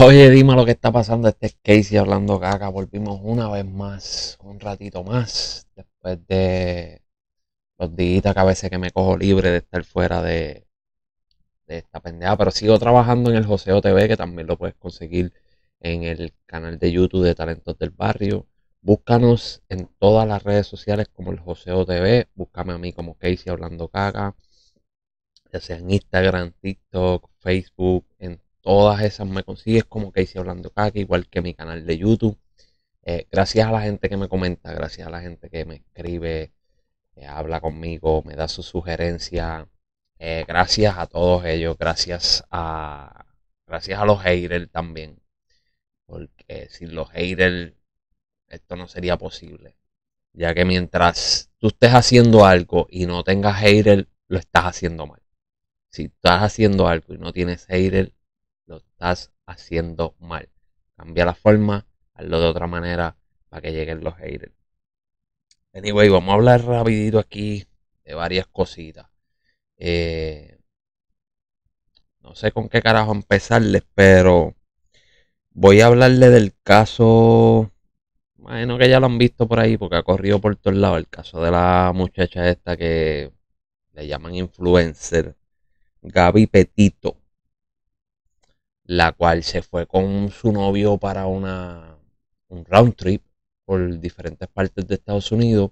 Oye, Dima, lo que está pasando. Este es Casey hablando caca. Volvimos una vez más, un ratito más, después de los días que a veces que me cojo libre de estar fuera de, esta pendeja. Pero sigo trabajando en el Joseo TV, que también lo puedes conseguir en el canal de YouTube de Talentos del Barrio. Búscanos en todas las redes sociales como el Joseo TV. Búscame a mí como Casey hablando caca. Ya sea en Instagram, TikTok, Facebook, en Todas esas me consigues como que Casey Hablando que igual que mi canal de YouTube. Eh, gracias a la gente que me comenta, gracias a la gente que me escribe, que habla conmigo, me da sus sugerencias. Eh, gracias a todos ellos, gracias a, gracias a los haters también. Porque sin los haters esto no sería posible. Ya que mientras tú estés haciendo algo y no tengas haters, lo estás haciendo mal. Si estás haciendo algo y no tienes haters, lo estás haciendo mal. Cambia la forma, hazlo de otra manera para que lleguen los haters. Anyway, vamos a hablar rapidito aquí de varias cositas. Eh, no sé con qué carajo empezarles, pero voy a hablarle del caso. Bueno, que ya lo han visto por ahí, porque ha corrido por todos lados. El caso de la muchacha esta que le llaman influencer, Gaby Petito la cual se fue con su novio para una, un round trip por diferentes partes de Estados Unidos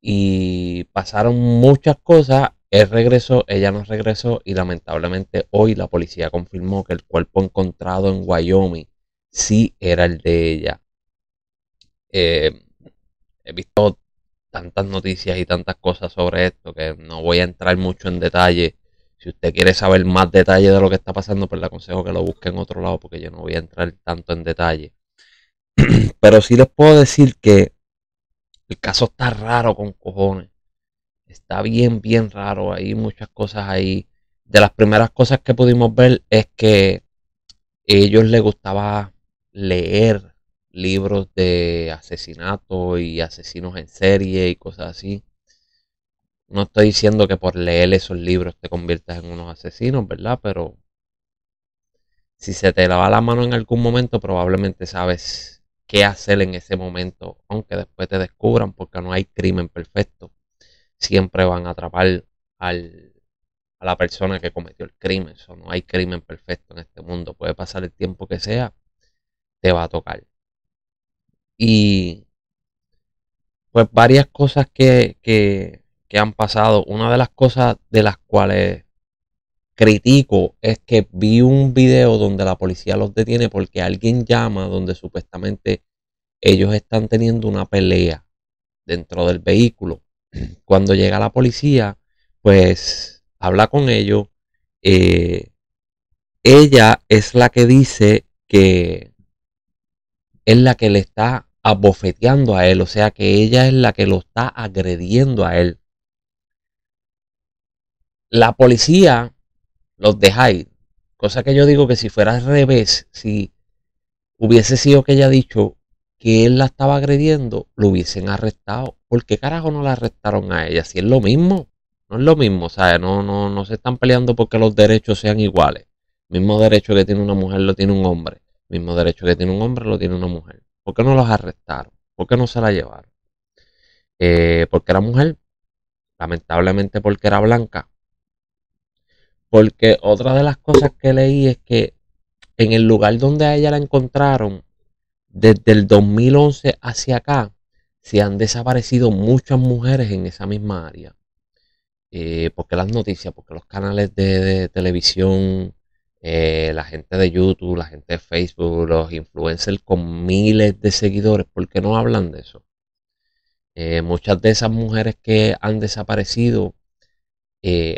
y pasaron muchas cosas. Él regresó, ella no regresó y lamentablemente hoy la policía confirmó que el cuerpo encontrado en Wyoming sí era el de ella. Eh, he visto tantas noticias y tantas cosas sobre esto que no voy a entrar mucho en detalle si usted quiere saber más detalle de lo que está pasando, pues le aconsejo que lo busque en otro lado porque yo no voy a entrar tanto en detalle. Pero sí les puedo decir que el caso está raro con cojones. Está bien, bien raro. Hay muchas cosas ahí. De las primeras cosas que pudimos ver es que a ellos les gustaba leer libros de asesinatos y asesinos en serie y cosas así. No estoy diciendo que por leer esos libros te conviertas en unos asesinos, ¿verdad? Pero si se te lava la mano en algún momento, probablemente sabes qué hacer en ese momento, aunque después te descubran porque no hay crimen perfecto. Siempre van a atrapar a la persona que cometió el crimen. eso no hay crimen perfecto en este mundo. Puede pasar el tiempo que sea, te va a tocar. Y pues varias cosas que, que han pasado, una de las cosas de las cuales critico es que vi un video donde la policía los detiene porque alguien llama donde supuestamente ellos están teniendo una pelea dentro del vehículo. Cuando llega la policía, pues habla con ellos. Eh, ella es la que dice que es la que le está abofeteando a él, o sea que ella es la que lo está agrediendo a él la policía los dejáis. Cosa que yo digo que si fuera al revés, si hubiese sido que ella dicho que él la estaba agrediendo, lo hubiesen arrestado. ¿Por qué carajo no la arrestaron a ella? Si es lo mismo, no es lo mismo, sea, No, no, no se están peleando porque los derechos sean iguales. Mismo derecho que tiene una mujer lo tiene un hombre. Mismo derecho que tiene un hombre lo tiene una mujer. ¿Por qué no los arrestaron? ¿Por qué no se la llevaron? Eh, porque era mujer, lamentablemente porque era blanca, porque otra de las cosas que leí es que en el lugar donde a ella la encontraron, desde el 2011 hacia acá, se han desaparecido muchas mujeres en esa misma área. Eh, porque las noticias, porque los canales de, televisión, eh, la gente de YouTube, la gente de Facebook, los influencers con miles de seguidores, ¿por qué no hablan de eso? Eh, muchas de esas mujeres que han desaparecido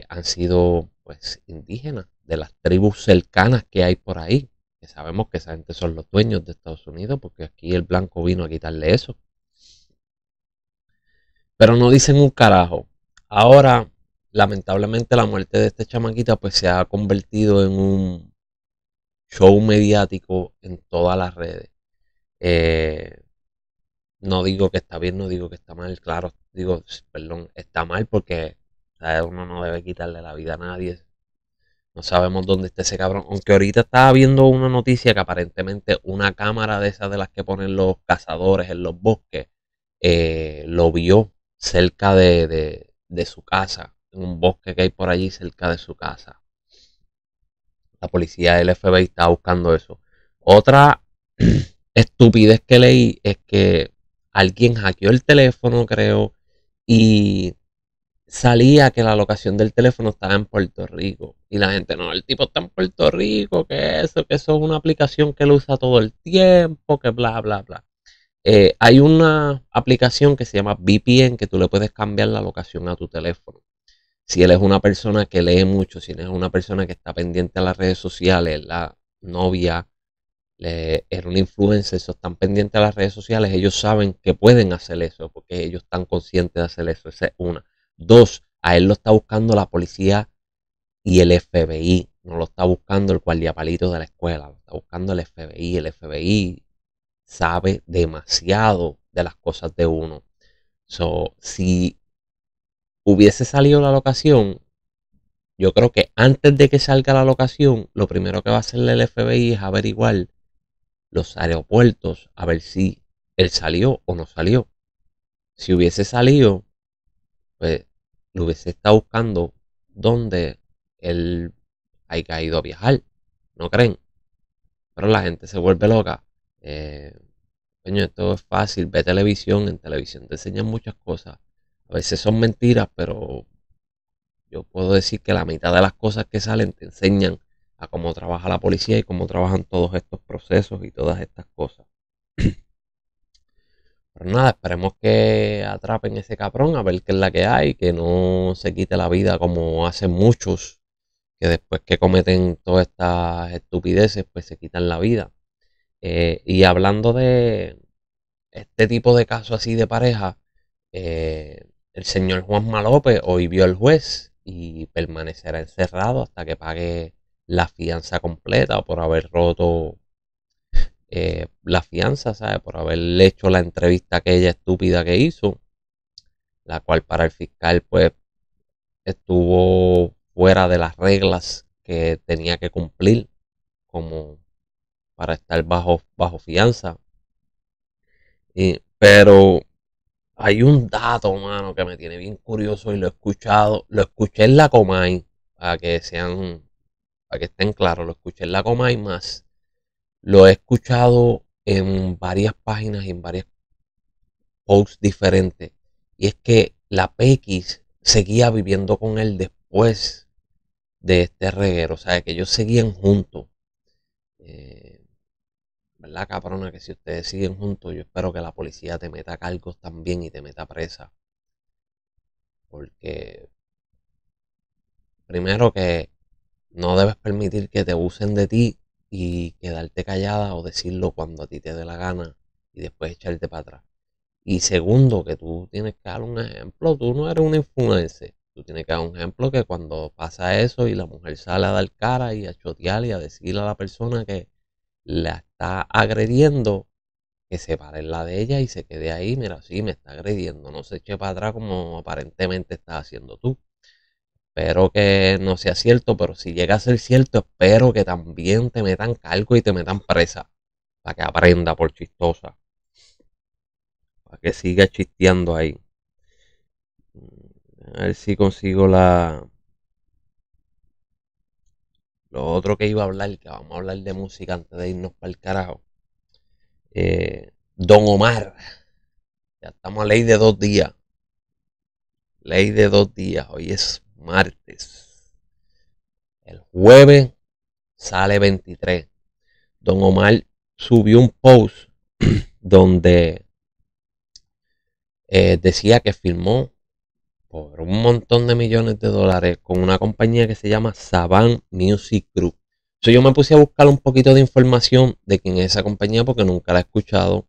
han sido pues indígenas, de las tribus cercanas que hay por ahí, que sabemos que esa gente son los dueños de Estados Unidos, porque aquí el blanco vino a quitarle eso. Pero no dicen un carajo. Ahora, lamentablemente, la muerte de este chamaquita pues se ha convertido en un show mediático en todas las redes. Eh, no digo que está bien, no digo que está mal, claro, digo, perdón, está mal porque uno no debe quitarle la vida a nadie. No sabemos dónde está ese cabrón. Aunque ahorita estaba viendo una noticia que aparentemente una cámara de esas de las que ponen los cazadores en los bosques eh, lo vio cerca de, de, de su casa, en un bosque que hay por allí cerca de su casa. La policía del FBI está buscando eso. Otra estupidez que leí es que alguien hackeó el teléfono, creo, y salía que la locación del teléfono estaba en Puerto Rico. Y la gente, no, el tipo está en Puerto Rico, que eso, que eso es una aplicación que lo usa todo el tiempo, que bla, bla, bla. Eh, hay una aplicación que se llama VPN que tú le puedes cambiar la locación a tu teléfono. Si él es una persona que lee mucho, si él es una persona que está pendiente a las redes sociales, la novia, es una un influencer, están pendientes a las redes sociales, ellos saben que pueden hacer eso, porque ellos están conscientes de hacer eso. Esa es una. Dos, a él lo está buscando la policía y el FBI. No lo está buscando el guardiapalito de la escuela, lo está buscando el FBI. El FBI sabe demasiado de las cosas de uno. si hubiese salido la locación, yo creo que antes de que salga la locación, lo primero que va a hacer el FBI es averiguar los aeropuertos, a ver si él salió o no salió. Si hubiese salido, pues lo hubiese estado buscando donde él haya ido a viajar, ¿no creen? Pero la gente se vuelve loca. Eh, coño, esto es fácil, ve televisión, en televisión te enseñan muchas cosas. A veces son mentiras, pero yo puedo decir que la mitad de las cosas que salen te enseñan a cómo trabaja la policía y cómo trabajan todos estos procesos y todas estas cosas. Pero nada, esperemos que atrapen ese cabrón, a ver qué es la que hay, que no se quite la vida como hacen muchos, que después que cometen todas estas estupideces, pues se quitan la vida. Eh, y hablando de este tipo de casos así de pareja, eh, el señor Juan López hoy vio al juez y permanecerá encerrado hasta que pague la fianza completa por haber roto eh, la fianza, ¿sabes? Por haberle hecho la entrevista aquella estúpida que hizo, la cual para el fiscal, pues, estuvo fuera de las reglas que tenía que cumplir como para estar bajo, bajo fianza. pero hay un dato, mano, que me tiene bien curioso y lo he escuchado, lo escuché en la Comay, para que sean, para que estén claros, lo escuché en la Comay más lo he escuchado en varias páginas y en varios posts diferentes. Y es que la PX seguía viviendo con él después de este reguero. O sea, que ellos seguían juntos. Eh, ¿Verdad, cabrona? Que si ustedes siguen juntos, yo espero que la policía te meta cargos también y te meta presa. Porque, primero que no debes permitir que te usen de ti y quedarte callada o decirlo cuando a ti te dé la gana y después echarte para atrás. Y segundo, que tú tienes que dar un ejemplo, tú no eres una influencer, tú tienes que dar un ejemplo que cuando pasa eso y la mujer sale a dar cara y a chotear y a decirle a la persona que la está agrediendo, que se pare en la de ella y se quede ahí, mira, sí, me está agrediendo, no se eche para atrás como aparentemente estás haciendo tú. Espero que no sea cierto, pero si llega a ser cierto, espero que también te metan calco y te metan presa. Para que aprenda por chistosa. Para que siga chisteando ahí. A ver si consigo la... Lo otro que iba a hablar, que vamos a hablar de música antes de irnos para el carajo. Eh, Don Omar. Ya estamos a ley de dos días. Ley de dos días. Hoy es martes. El jueves sale 23. Don Omar subió un post donde eh, decía que firmó por un montón de millones de dólares con una compañía que se llama Saban Music Group. yo me puse a buscar un poquito de información de quién es esa compañía porque nunca la he escuchado.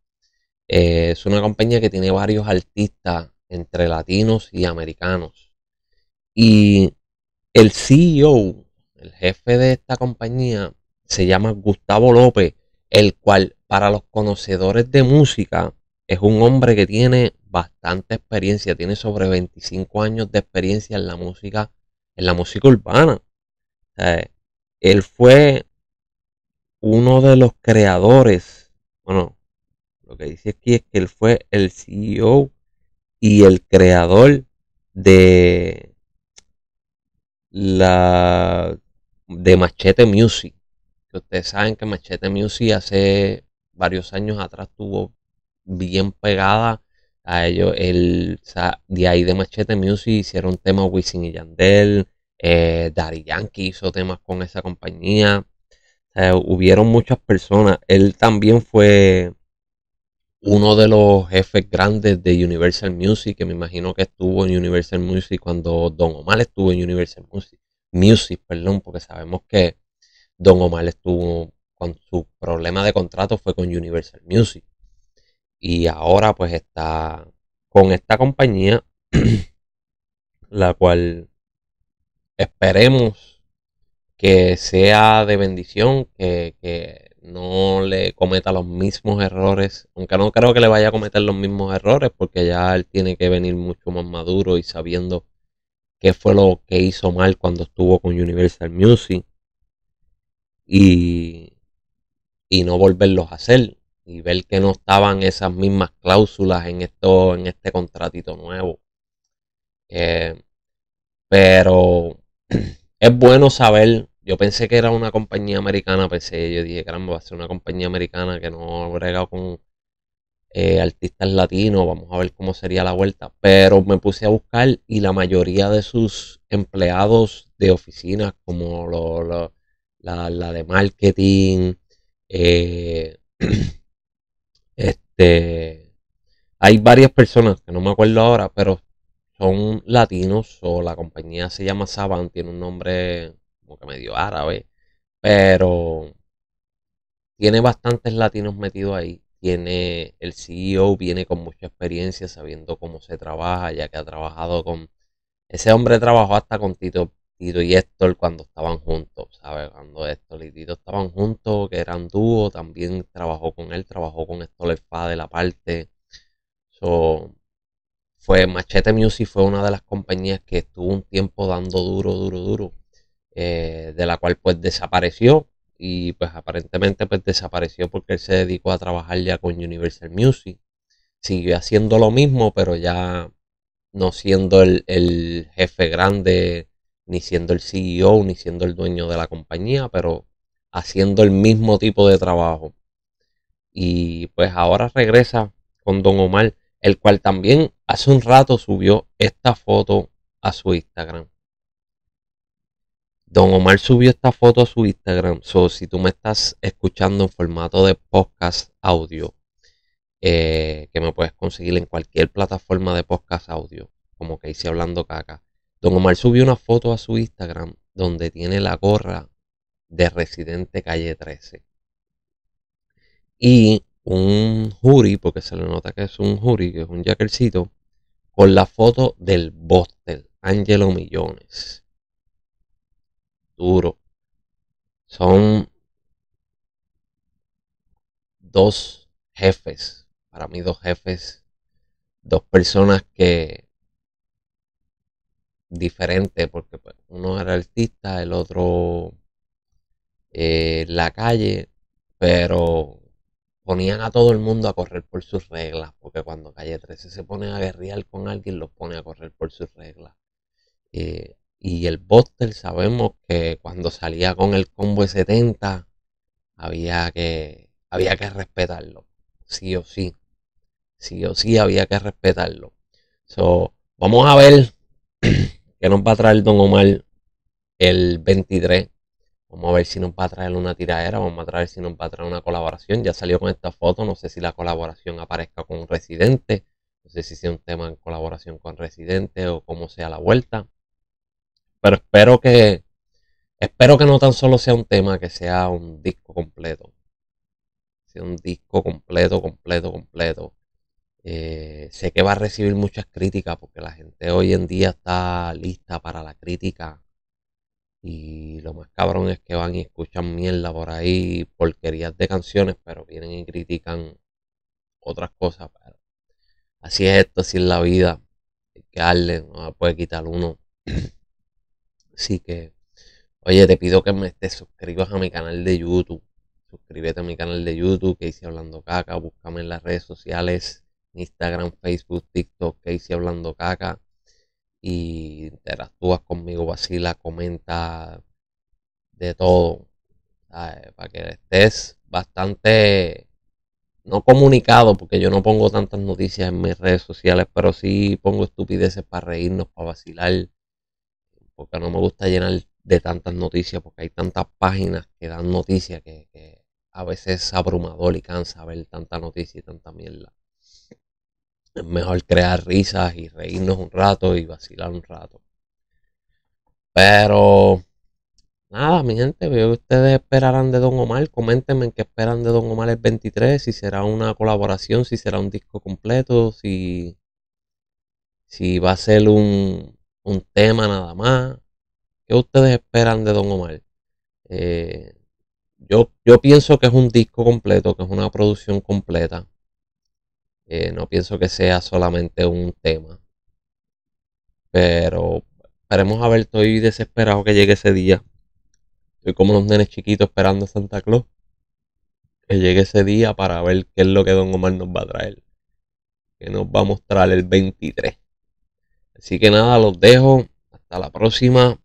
Eh, es una compañía que tiene varios artistas entre latinos y americanos. Y el CEO, el jefe de esta compañía, se llama Gustavo López, el cual para los conocedores de música es un hombre que tiene bastante experiencia, tiene sobre 25 años de experiencia en la música, en la música urbana. él fue uno de los creadores, bueno, lo que dice aquí es que él fue el CEO y el creador de la de Machete Music. Que ustedes saben que Machete Music hace varios años atrás tuvo bien pegada a ellos. El, de ahí de Machete Music hicieron temas Wisin y Yandel. Eh, Daddy Yankee hizo temas con esa compañía. hubieron muchas personas. Él también fue uno de los jefes grandes de Universal Music, que me imagino que estuvo en Universal Music cuando Don Omar estuvo en Universal Music, perdón, porque sabemos que Don Omar estuvo con su problema de contrato fue con Universal Music. Y ahora pues está con esta compañía, la cual esperemos que sea de bendición, que no le cometa los mismos errores, aunque no creo que le vaya a cometer los mismos errores porque ya él tiene que venir mucho más maduro y sabiendo qué fue lo que hizo mal cuando estuvo con Universal Music y, y no volverlos a hacer y ver que no estaban esas mismas cláusulas en, esto, en este contratito nuevo. Eh, pero es bueno saber yo pensé que era una compañía americana, pensé, yo dije, caramba, va a ser una compañía americana que no agregado con eh, artistas latinos, vamos a ver cómo sería la vuelta. Pero me puse a buscar y la mayoría de sus empleados de oficinas, como la, de marketing, eh, este, hay varias personas que no me acuerdo ahora, pero son latinos o la compañía se llama Saban, tiene un nombre medio árabe, pero tiene bastantes latinos metidos ahí. Tiene, el CEO viene con mucha experiencia sabiendo cómo se trabaja, ya que ha trabajado con... Ese hombre trabajó hasta con Tito, Tito y Héctor cuando estaban juntos, ¿sabes? Cuando Héctor y Tito estaban juntos, que eran dúo, también trabajó con él, trabajó con Héctor Espada de la parte. So, fue Machete Music fue una de las compañías que estuvo un tiempo dando duro, duro, duro. Eh, de la cual pues desapareció y pues aparentemente pues desapareció porque él se dedicó a trabajar ya con Universal Music. Siguió haciendo lo mismo, pero ya no siendo el, el jefe grande, ni siendo el CEO, ni siendo el dueño de la compañía, pero haciendo el mismo tipo de trabajo. Y pues ahora regresa con Don Omar, el cual también hace un rato subió esta foto a su Instagram. Don Omar subió esta foto a su Instagram. So, si tú me estás escuchando en formato de podcast audio, eh, que me puedes conseguir en cualquier plataforma de podcast audio, como que hice hablando caca. Don Omar subió una foto a su Instagram donde tiene la gorra de Residente Calle 13. Y un jury, porque se le nota que es un jury, que es un jackercito, con la foto del Bostel, Angelo Millones duro. Son dos jefes, para mí dos jefes, dos personas que diferentes, porque pues, uno era artista, el otro eh, la calle, pero ponían a todo el mundo a correr por sus reglas, porque cuando Calle 13 se pone a guerrear con alguien, los pone a correr por sus reglas. Eh, y el póster sabemos que cuando salía con el combo de 70 había que, había que respetarlo. Sí o sí. Sí o sí había que respetarlo. So, vamos a ver qué nos va a traer Don Omar el 23. Vamos a ver si nos va a traer una tiradera, vamos a traer si nos va a traer una colaboración. Ya salió con esta foto, no sé si la colaboración aparezca con un residente, no sé si sea un tema en colaboración con residente o cómo sea la vuelta. Pero espero que, espero que no tan solo sea un tema, que sea un disco completo. Sea un disco completo, completo, completo. Eh, sé que va a recibir muchas críticas porque la gente hoy en día está lista para la crítica. Y lo más cabrón es que van y escuchan mierda por ahí, porquerías de canciones, pero vienen y critican otras cosas. así es esto, así es la vida. que darle, no la puede quitar uno. Así que, oye, te pido que me, estés suscribas a mi canal de YouTube. Suscríbete a mi canal de YouTube, que hice Hablando Caca. Búscame en las redes sociales, Instagram, Facebook, TikTok, que hice Hablando Caca. Y interactúas conmigo, vacila, comenta de todo. Para que estés bastante no comunicado, porque yo no pongo tantas noticias en mis redes sociales, pero sí pongo estupideces para reírnos, para vacilar, porque no me gusta llenar de tantas noticias, porque hay tantas páginas que dan noticias que, a veces es abrumador y cansa ver tanta noticia y tanta mierda. Es mejor crear risas y reírnos un rato y vacilar un rato. Pero nada, mi gente, veo que ustedes esperarán de Don Omar. Coméntenme en qué esperan de Don Omar el 23, si será una colaboración, si será un disco completo, si, si va a ser un, un tema nada más. ¿Qué ustedes esperan de Don Omar? Eh, yo, yo pienso que es un disco completo, que es una producción completa. Eh, no pienso que sea solamente un tema. Pero esperemos a ver, estoy desesperado que llegue ese día. Estoy como los nenes chiquitos esperando a Santa Claus. Que llegue ese día para ver qué es lo que Don Omar nos va a traer. Que nos va a mostrar el 23. Así que nada, los dejo. Hasta la próxima.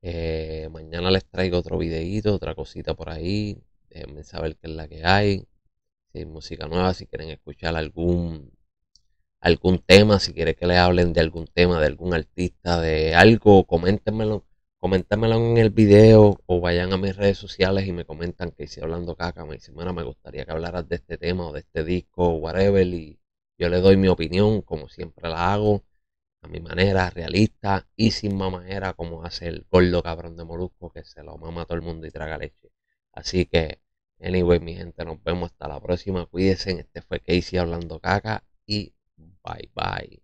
Eh, mañana les traigo otro videito, otra cosita por ahí. Déjenme saber qué es la que hay. Si hay música nueva, si quieren escuchar algún algún tema, si quieren que les hablen de algún tema, de algún artista, de algo, coméntenmelo, en el video o vayan a mis redes sociales y me comentan que hice hablando caca, me dicen, bueno, me gustaría que hablaras de este tema o de este disco o whatever y yo le doy mi opinión como siempre la hago a mi manera, realista y sin mamadera como hace el gordo cabrón de Molusco que se lo mama todo el mundo y traga leche. Así que, anyway, mi gente, nos vemos hasta la próxima. Cuídense. Este fue Casey hablando caca y bye bye.